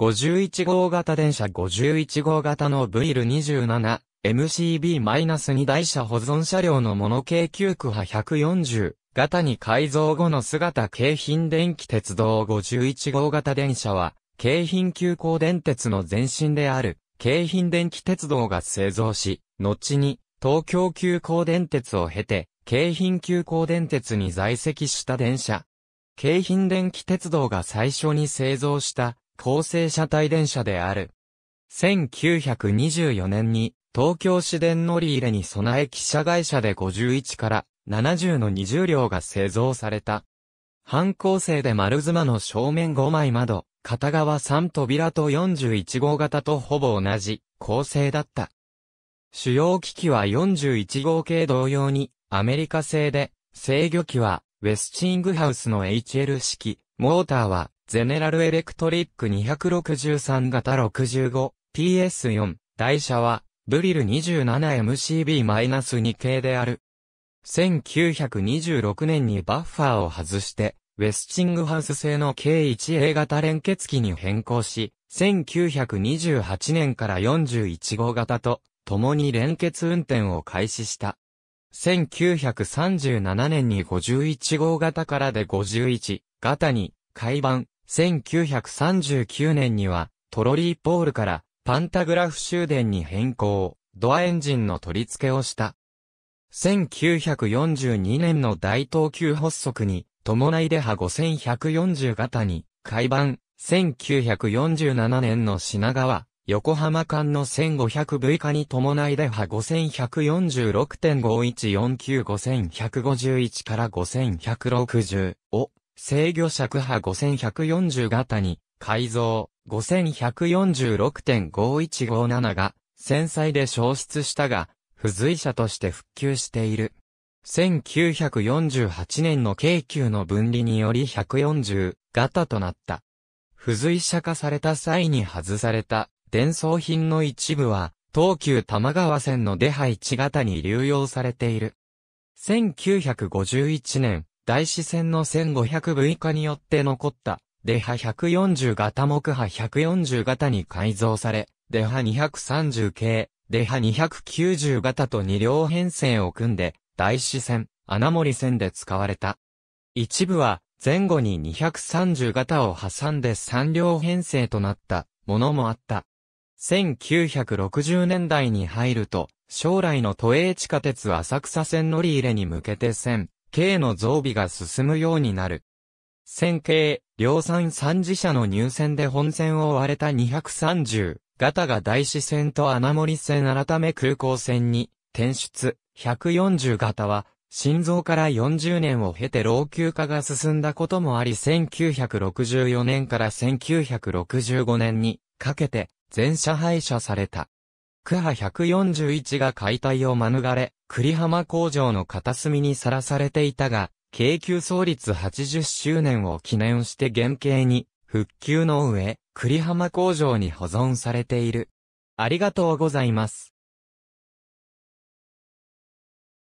51号型電車51号型の V27、MCB-2 台車保存車両のモノ系9区派140型に改造後の姿京浜電気鉄道51号型電車は、京浜急行電鉄の前身である、京浜電気鉄道が製造し、後に、東京急行電鉄を経て、京浜急行電鉄に在籍した電車。京浜電気鉄道が最初に製造した構成車体電車である。1924年に東京市電乗り入れに備え汽車会社で51から70の20両が製造された。半構成で丸妻の正面5枚窓、片側3扉と41号型とほぼ同じ構成だった。主要機器は41号系同様にアメリカ製で、制御機はウェスチングハウスの HL 式、モーターはゼネラルエレクトリック263型 65PS4、台車は、ブリル 27MCB-2 系である。1926年にバッファーを外して、ウェスチングハウス製の K1A 型連結機に変更し、1928年から41号型と、共に連結運転を開始した。1937年に51号型からで51型に、改版、1939年には、トロリーポールからパンタグラフ終電に変更、ドアエンジンの取り付けをした。1942年の大東急発足に、伴いで派5140型に、改版、1947年の品川、横浜間の 1500V 化に伴いで派5146.51495151から5160を、制御尺波5140型に、改造5146.5157が、繊細で消失したが、付随者として復旧している。1948年の京急の分離により140型となった。付随者化された際に外された伝送品の一部は、東急玉川線の出配地型に流用されている。1951年、大四川の1500部化によって残った、デハ140型木波140型に改造され、デハ230系、デハ290型と2両編成を組んで、大四川、穴森線で使われた。一部は、前後に230型を挟んで3両編成となったものもあった。1960年代に入ると、将来の都営地下鉄浅草線乗り入れに向けて線、形の増備が進むようになる。線形、量産三次車の入線で本線を割れた230、型が大師線と穴森線改め空港線に転出、140型は、心臓から40年を経て老朽化が進んだこともあり1964年から1965年にかけて全車廃車された。区派141が解体を免れ、栗浜工場の片隅にさらされていたが、京急創立80周年を記念して原型に、復旧の上、栗浜工場に保存されている。ありがとうございます。